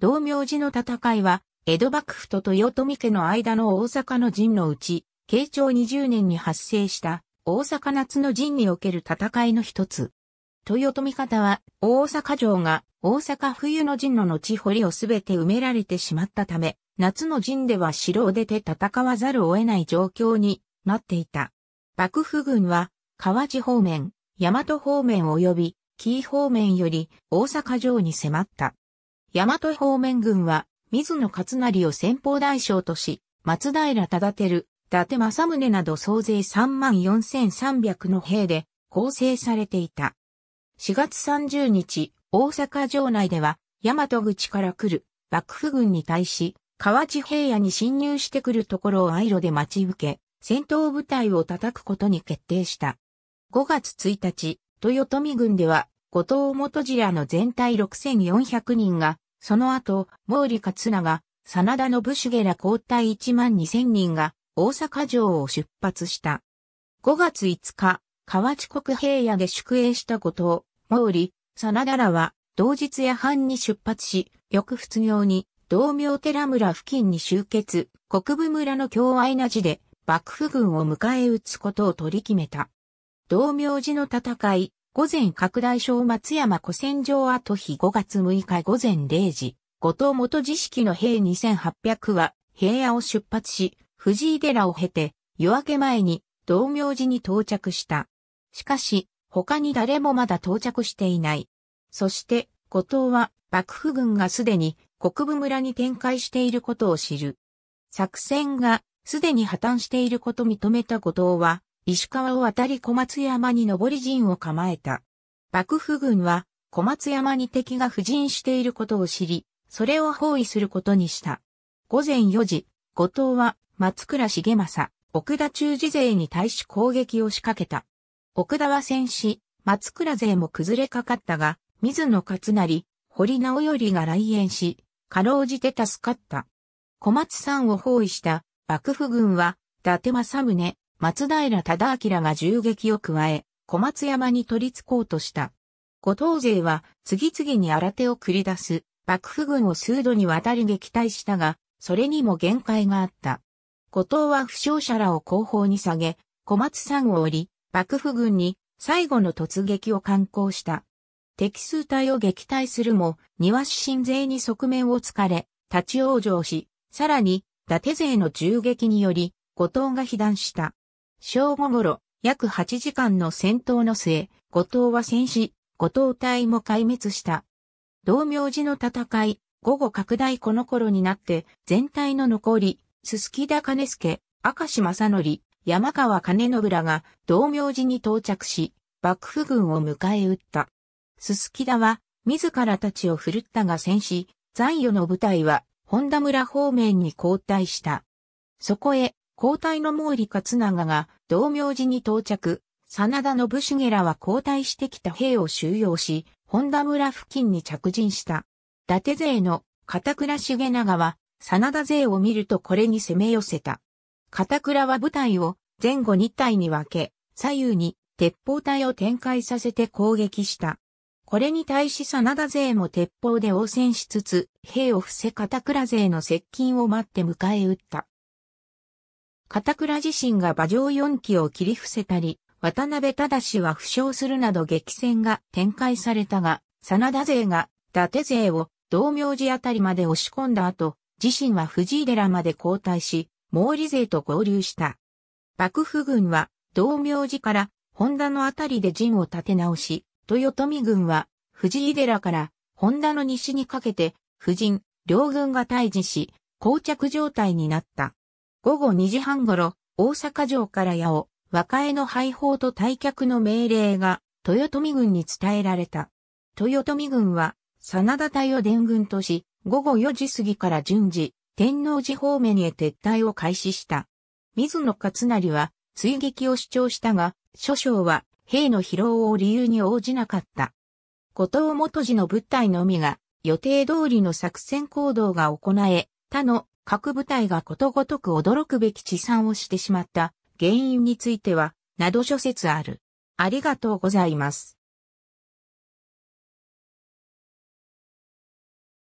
道明寺の戦いは、江戸幕府と豊臣家の間の大阪の陣のうち、慶長20年に発生した大阪夏の陣における戦いの一つ。豊臣方は大阪城が大阪冬の陣の後堀をすべて埋められてしまったため、夏の陣では城を出て戦わざるを得ない状況になっていた。幕府軍は河内方面、大和方面及び紀伊方面より大阪城に迫った。大和方面軍は、水野勝成を先方大将とし、松平忠輝、伊達政宗など総勢34,300の兵で構成されていた。4月30日、大阪城内では、大和口から来る幕府軍に対し、河内平野に侵入してくるところを愛路で待ち受け、戦闘部隊を叩くことに決定した。5月1日、豊臣軍では後藤元次らの全体6400人が、その後、毛利勝長、真田信繁ら交代1万2000人が、大阪城を出発した。5月5日、河内国平野で宿営した後藤、毛利、真田らは、同日夜半に出発し、翌仏業に、道明寺村付近に集結、国部村の境愛な寺で、幕府軍を迎え撃つことを取り決めた。道明寺の戦い、午前拡大小松山古戦場跡日5月6日午前0時、後藤元知識の兵2800は平野を出発し、藤井寺を経て夜明け前に道明寺に到着した。しかし、他に誰もまだ到着していない。そして、後藤は幕府軍がすでに国部村に展開していることを知る。作戦がすでに破綻していること認めた後藤は石川を渡り小松山に上り陣を構えた。幕府軍は小松山に敵が布陣していることを知り、それを包囲することにした。午前4時、後藤は松倉重政、奥田中治勢に対し攻撃を仕掛けた。奥田は戦死、松倉勢も崩れかかったが、水野勝成、堀直頼が来園し、かろうじて助かった。小松山を包囲した幕府軍は、伊達政宗、松平忠明が銃撃を加え、小松山に取り付こうとした。後藤勢は次々に新手を繰り出す幕府軍を数度にわたり撃退したが、それにも限界があった。後藤は負傷者らを後方に下げ、小松山を降り、幕府軍に最後の突撃を敢行した。敵数隊を撃退するも、庭師新勢に側面を突かれ、立ち往生し、さらに、伊達勢の銃撃により、後藤が被弾した。正午頃、約8時間の戦闘の末、後藤は戦死、後藤隊も壊滅した。同名寺の戦い、午後拡大この頃になって、全体の残り、鈴木田兼助、明石正則、山川兼信らが同名寺に到着し、幕府軍を迎え撃った。鈴木田は、自らたちを振るったが戦死、残余の部隊は、本田村方面に後退した。そこへ、交代の毛利勝長が道明寺に到着、真田信繁は交代してきた兵を収容し、本田村付近に着陣した。伊達勢の片倉重長は、真田勢を見るとこれに攻め寄せた。片倉は部隊を前後2隊に分け、左右に鉄砲隊を展開させて攻撃した。これに対し真田勢も鉄砲で応戦しつつ、兵を伏せ片倉勢の接近を待って迎え撃った。片倉自身が馬上四騎を切り伏せたり、渡辺忠は負傷するなど激戦が展開されたが、真田勢が伊達勢を道明寺あたりまで押し込んだ後、自身は藤井寺まで交代し、毛利勢と合流した。幕府軍は道明寺から本田のあたりで陣を立て直し、豊臣軍は藤井寺から本田の西にかけて、夫人、両軍が対峙し、膠着状態になった。午後2時半頃、大阪城から矢を若江の廃砲と退却の命令が豊臣軍に伝えられた。豊臣軍は、真田隊を伝軍とし、午後4時過ぎから順次、天王寺方面へ撤退を開始した。水野勝成は、追撃を主張したが、諸将は、兵の疲労を理由に応じなかった。後藤元次の物体のみが、予定通りの作戦行動が行え、他の各部隊がことごとく驚くべき治産をしてしまった原因については、など諸説ある。ありがとうございます。